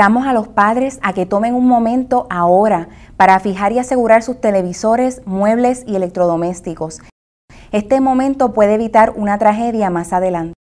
Damos a los padres a que tomen un momento ahora para fijar y asegurar sus televisores, muebles y electrodomésticos. Este momento puede evitar una tragedia más adelante.